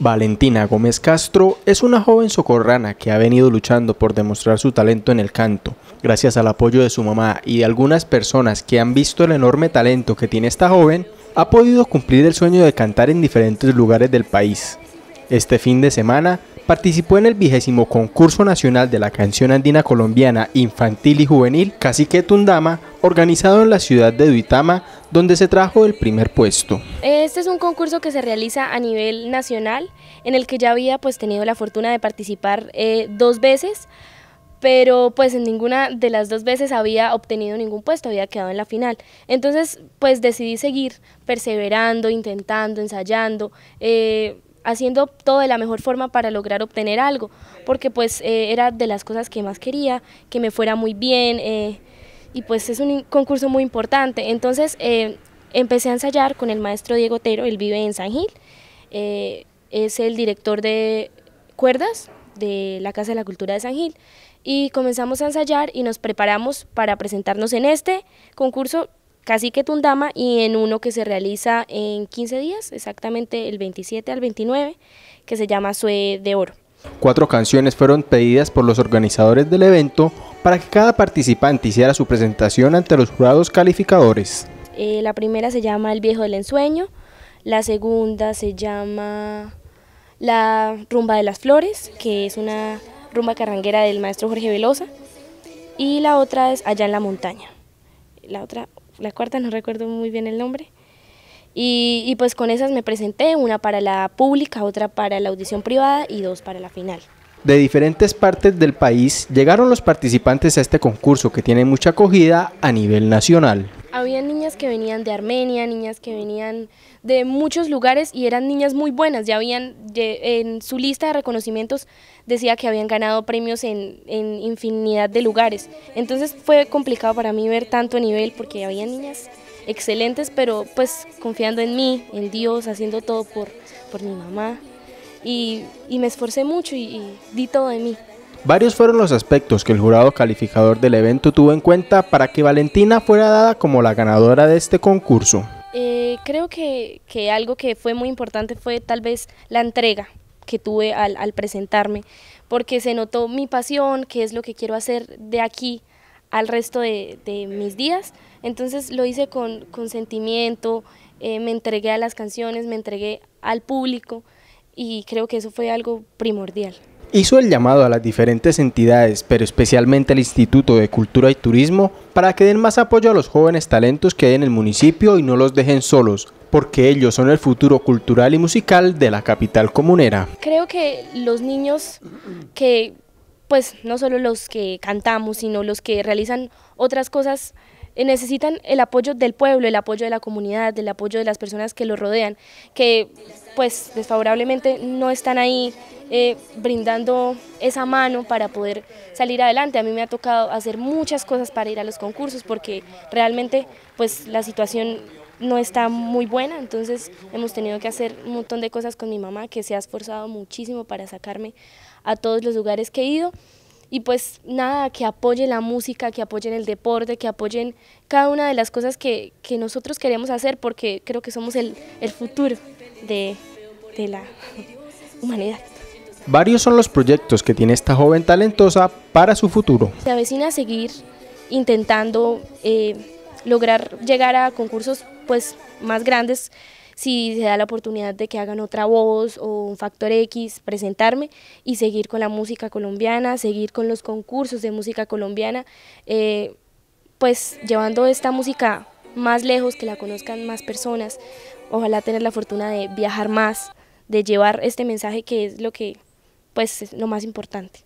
Valentina Gómez Castro es una joven socorrana que ha venido luchando por demostrar su talento en el canto. Gracias al apoyo de su mamá y de algunas personas que han visto el enorme talento que tiene esta joven, ha podido cumplir el sueño de cantar en diferentes lugares del país. Este fin de semana participó en el vigésimo concurso nacional de la canción andina colombiana infantil y juvenil Cacique organizado en la ciudad de Duitama, donde se trajo el primer puesto. Este es un concurso que se realiza a nivel nacional, en el que ya había pues tenido la fortuna de participar eh, dos veces, pero pues en ninguna de las dos veces había obtenido ningún puesto, había quedado en la final. Entonces pues decidí seguir perseverando, intentando, ensayando, eh, haciendo todo de la mejor forma para lograr obtener algo, porque pues eh, era de las cosas que más quería, que me fuera muy bien, eh, y pues es un concurso muy importante. Entonces eh, empecé a ensayar con el maestro Diego Tero él vive en San Gil, es el director de cuerdas de la Casa de la Cultura de San Gil, y comenzamos a ensayar y nos preparamos para presentarnos en este concurso Cacique Tundama y en uno que se realiza en 15 días, exactamente el 27 al 29, que se llama Sue de Oro. Cuatro canciones fueron pedidas por los organizadores del evento para que cada participante hiciera su presentación ante los jurados calificadores. Eh, la primera se llama El viejo del ensueño, la segunda se llama La rumba de las flores, que es una rumba carranguera del maestro Jorge Velosa, y la otra es Allá en la montaña. La otra la cuarta, no recuerdo muy bien el nombre. Y, y, pues con esas me presenté, una para la pública, otra para la audición privada y dos para la final. De diferentes partes del país llegaron los participantes a este concurso que tiene mucha acogida a nivel nacional. Habían niñas que venían de Armenia, niñas que venían de muchos lugares y eran niñas muy buenas. Ya habían, en su lista de reconocimientos decía que habían ganado premios en, infinidad de lugares. Entonces fue complicado para mí ver tanto nivel porque había niñas excelentes, pero pues confiando en mí, en Dios, haciendo todo por, por mi mamá. Y, me esforcé mucho y, y di todo de mí. Varios fueron los aspectos que el jurado calificador del evento tuvo en cuenta para que Valentina fuera dada como la ganadora de este concurso. Eh, creo que, algo que fue muy importante fue tal vez la entrega que tuve al, presentarme, porque se notó mi pasión, que es lo que quiero hacer de aquí al resto de, mis días. Entonces lo hice con, con sentimiento, eh, me entregué a las canciones, me entregué al público y creo que eso fue algo primordial hizo el llamado a las diferentes entidades, pero especialmente al Instituto de Cultura y Turismo, para que den más apoyo a los jóvenes talentos que hay en el municipio y no los dejen solos, porque ellos son el futuro cultural y musical de la capital comunera. Creo que los niños que, pues no solo los que cantamos, sino los que realizan otras cosas eh, necesitan el apoyo del pueblo, el apoyo de la comunidad, el apoyo de las personas que los rodean, que pues desfavorablemente no están ahí eh, brindando esa mano para poder salir adelante. A mí me ha tocado hacer muchas cosas para ir a los concursos porque realmente pues la situación no está muy buena, entonces hemos tenido que hacer un montón de cosas con mi mamá que se ha esforzado muchísimo para sacarme a todos los lugares que he ido y pues nada, que apoyen la música, que apoyen el deporte, que apoyen cada una de las cosas que, nosotros queremos hacer porque creo que somos el, futuro de, la humanidad. Varios son los proyectos que tiene esta joven talentosa para su futuro. Se avecina a seguir intentando eh, lograr llegar a concursos pues, más grandes si se da la oportunidad de que hagan otra voz o un factor X, presentarme y seguir con la música colombiana, seguir con los concursos de música colombiana, eh, pues llevando esta música más lejos, que la conozcan más personas, ojalá tener la fortuna de viajar más, de llevar este mensaje que es lo que, pues, es lo más importante.